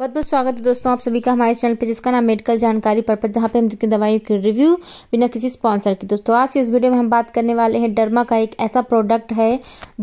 बहुत बहुत स्वागत है दोस्तों आप सभी का हमारे चैनल पे जिसका नाम मेडिकल जानकारी पर्पज जहाँ पे हम देखते हैं दवाइयों की रिव्यू बिना किसी स्पॉन्सर के दोस्तों आज इस वीडियो में हम बात करने वाले हैं डर्मा का एक ऐसा प्रोडक्ट है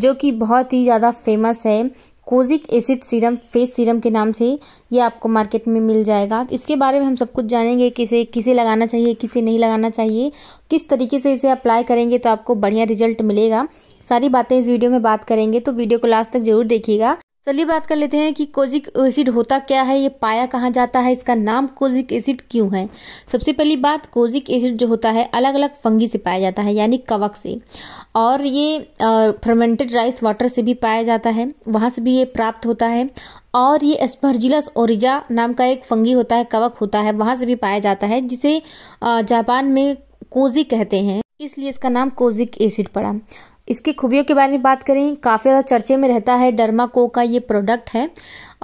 जो कि बहुत ही ज़्यादा फेमस है kojic acid serum face serum के नाम से ये आपको मार्केट में मिल जाएगा इसके बारे में हम सब कुछ जानेंगे किसे किसे लगाना चाहिए किसे नहीं लगाना चाहिए किस तरीके से इसे अप्लाई करेंगे तो आपको बढ़िया रिजल्ट मिलेगा सारी बातें इस वीडियो में बात करेंगे तो वीडियो को लास्ट तक जरूर देखिएगा चलिए बात कर लेते हैं कि कोजिक एसिड होता क्या है ये पाया कहाँ जाता है इसका नाम कोजिक एसिड क्यों है सबसे पहली बात कोजिक एसिड जो होता है अलग अलग फंगी से पाया जाता है यानी कवक से और ये फर्मेंटेड राइस वाटर से भी पाया जाता है वहाँ से भी ये प्राप्त होता है और ये स्पर्जिलस ओरिजा नाम का एक फंगी होता है कवक होता है वहाँ से भी पाया जाता है जिसे जापान में कोजिक कहते हैं इसलिए इसका नाम कोजिक एसिड पड़ा इसकी खूबियों के बारे में बात करें काफ़ी ज़्यादा चर्चे में रहता है डरमा को का ये प्रोडक्ट है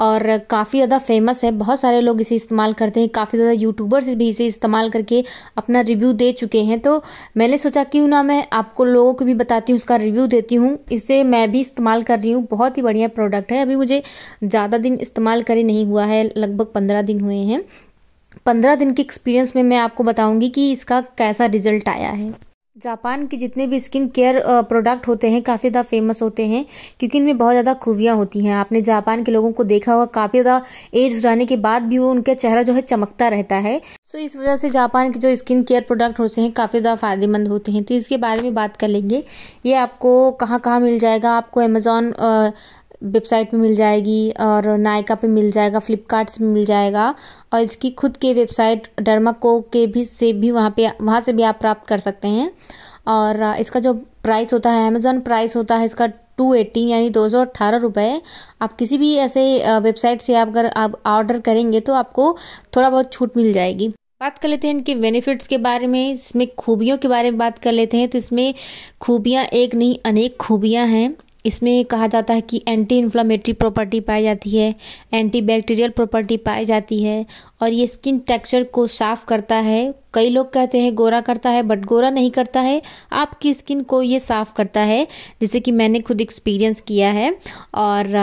और काफ़ी ज़्यादा फेमस है बहुत सारे लोग इसे इस्तेमाल करते हैं काफ़ी ज़्यादा यूट्यूबर्स भी इसे इस्तेमाल करके अपना रिव्यू दे चुके हैं तो मैंने सोचा क्यों ना मैं आपको लोगों को भी बताती हूँ उसका रिव्यू देती हूँ इसे मैं भी इस्तेमाल कर रही हूँ बहुत ही बढ़िया प्रोडक्ट है अभी मुझे ज़्यादा दिन इस्तेमाल करे नहीं हुआ है लगभग पंद्रह दिन हुए हैं पंद्रह दिन के एक्सपीरियंस में मैं आपको बताऊँगी कि इसका कैसा रिजल्ट आया है जापान के जितने भी स्किन केयर प्रोडक्ट होते हैं काफ़ी ज़्यादा फेमस होते हैं क्योंकि इनमें बहुत ज़्यादा खूबियाँ होती हैं आपने जापान के लोगों को देखा होगा काफ़ी ज़्यादा एज हो जाने के बाद भी वो उनका चेहरा जो है चमकता रहता है सो इस वजह से जापान के जो स्किन केयर प्रोडक्ट होते हैं काफ़ी ज़्यादा फ़ायदेमंद होते हैं तो इसके बारे में बात कर लेंगे ये आपको कहाँ कहाँ मिल जाएगा आपको अमेज़ोन वेबसाइट पे मिल जाएगी और नायका पे मिल जाएगा फ्लिपकार्ट से मिल जाएगा और इसकी खुद के वेबसाइट डर्मा को के भी से भी वहाँ पे वहाँ से भी आप प्राप्त कर सकते हैं और इसका जो प्राइस होता है अमेज़ोन प्राइस होता है इसका टू एट्टी यानी दो सौ अट्ठारह रुपये आप किसी भी ऐसे वेबसाइट से आप अगर आप ऑर्डर करेंगे तो आपको थोड़ा बहुत छूट मिल जाएगी बात कर लेते हैं इनके बेनिफिट्स के बारे में इसमें खूबियों के बारे में बात कर लेते हैं तो इसमें खूबियाँ एक नहीं अनेक खूबियाँ हैं इसमें कहा जाता है कि एंटी इन्फ्लामेटरी प्रॉपर्टी पाई जाती है एंटी बैक्टीरियल प्रॉपर्टी पाई जाती है और ये स्किन टेक्सचर को साफ़ करता है कई लोग कहते हैं गोरा करता है बट गोरा नहीं करता है आपकी स्किन को ये साफ़ करता है जैसे कि मैंने खुद एक्सपीरियंस किया है और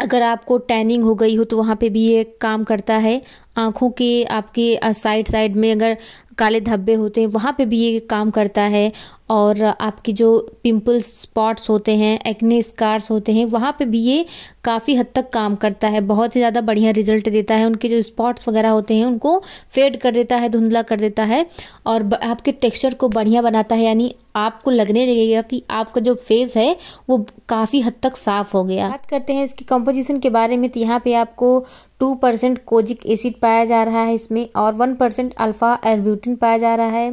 अगर आपको टैनिंग हो गई हो तो वहाँ पे भी ये काम करता है आँखों के आपके साइड साइड में अगर काले धब्बे होते हैं वहाँ पे भी ये काम करता है और आपके जो पिंपल्स स्पॉट्स होते हैं एक्ने स्कार्स होते हैं वहाँ पे भी ये काफ़ी हद तक काम करता है बहुत ही ज़्यादा बढ़िया रिजल्ट देता है उनके जो स्पॉट्स वगैरह होते हैं उनको फेड कर देता है धुंधला कर देता है और आपके टेक्सचर को बढ़िया बनाता है यानी आपको लगने लगेगा कि आपका जो फेस है वो काफ़ी हद तक साफ़ हो गया बात करते हैं इसकी कंपोजिशन के बारे में तो यहाँ पे आपको टू परसेंट कोजिक एसिड पाया जा रहा है इसमें और one percent alpha arbutin protein पाया जा रहा है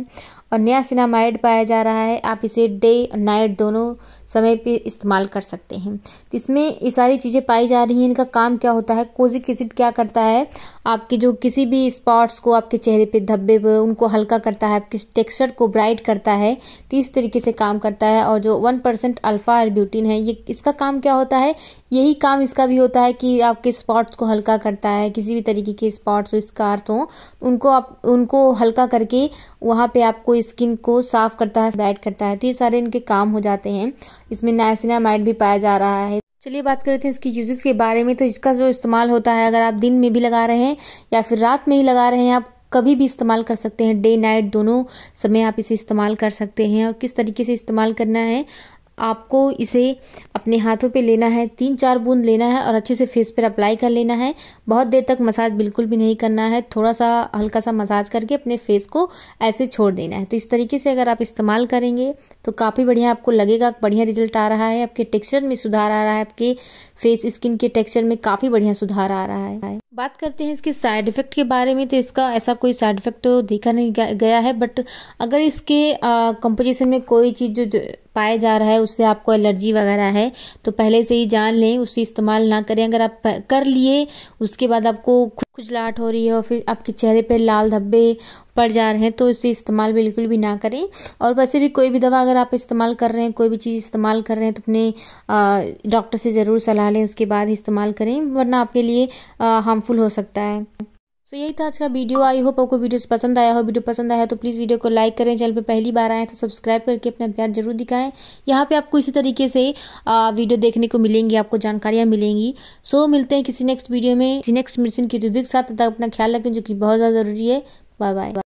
और सिनामाइड पाया जा रहा है आप इसे डे नाइट दोनों समय पे इस्तेमाल कर सकते हैं तो इसमें ये सारी चीज़ें पाई जा रही हैं इनका काम क्या होता है कोजिक एसिड क्या करता है आपके जो किसी भी स्पॉट्स को आपके चेहरे पे धब्बे पे उनको हल्का करता है आपके टेक्सचर को ब्राइट करता है तो इस तरीके से काम करता है और जो वन परसेंट अल्फा एरब्यूटिन है ये इसका काम क्या होता है यही काम इसका भी होता है कि आपके स्पॉट्स को हल्का करता है किसी भी तरीके के स्पॉट्स हो स्कार्स हों उनको आप उनको हल्का करके वहाँ पे आपको स्किन को साफ करता है ब्राइट करता है तो ये सारे इनके काम हो जाते हैं इसमें नाइसिनामाइड भी पाया जा रहा है चलिए बात करते हैं इसकी यूजेस के बारे में तो इसका जो इस्तेमाल होता है अगर आप दिन में भी लगा रहे हैं या फिर रात में ही लगा रहे हैं आप कभी भी इस्तेमाल कर सकते हैं डे नाइट दोनों समय आप इसे इस्तेमाल कर सकते हैं और किस तरीके से इस्तेमाल करना है आपको इसे अपने हाथों पे लेना है तीन चार बूंद लेना है और अच्छे से फेस पर अप्लाई कर लेना है बहुत देर तक मसाज बिल्कुल भी नहीं करना है थोड़ा सा हल्का सा मसाज करके अपने फेस को ऐसे छोड़ देना है तो इस तरीके से अगर आप इस्तेमाल करेंगे तो काफ़ी बढ़िया आपको लगेगा बढ़िया रिजल्ट आ रहा है आपके टेक्स्चर में सुधार आ रहा है आपके फेस स्किन के टेक्स्चर में काफ़ी बढ़िया सुधार आ रहा है बात करते हैं इसके साइड इफ़ेक्ट के बारे में तो इसका ऐसा कोई साइड इफ़ेक्ट तो देखा नहीं गया है बट अगर इसके कंपोजिशन में कोई चीज़ जो पाया जा रहा है उससे आपको एलर्जी वगैरह है तो पहले से ही जान लें उसे इस्तेमाल ना करें अगर आप कर लिए उसके बाद आपको खुजलाहट हो रही है और फिर आपके चेहरे पर लाल धब्बे पड़ जा रहे हैं तो इसे इस्तेमाल बिल्कुल भी ना करें और वैसे भी कोई भी दवा अगर आप इस्तेमाल कर रहे हैं कोई भी चीज़ इस्तेमाल कर रहे हैं तो अपने डॉक्टर से ज़रूर सलाह लें उसके बाद इस्तेमाल करें वरना आपके लिए हार्मफुल हो सकता है तो यही था आज का वीडियो आई होप आपको वीडियोस पसंद आया हो वीडियो पसंद आया तो प्लीज़ वीडियो को लाइक करें चैनल पे पहली बार आए तो सब्सक्राइब करके अपना प्यार जरूर दिखाएं यहाँ पे आपको इसी तरीके से वीडियो देखने को मिलेंगी आपको जानकारियाँ मिलेंगी सो so, मिलते हैं किसी नेक्स्ट वीडियो में किसी नेक्स्ट मेडिसिन की रिव्यू तो के साथ तक अपना ख्याल रखें जो कि बहुत ज़्यादा ज़रूरी है बाय बाय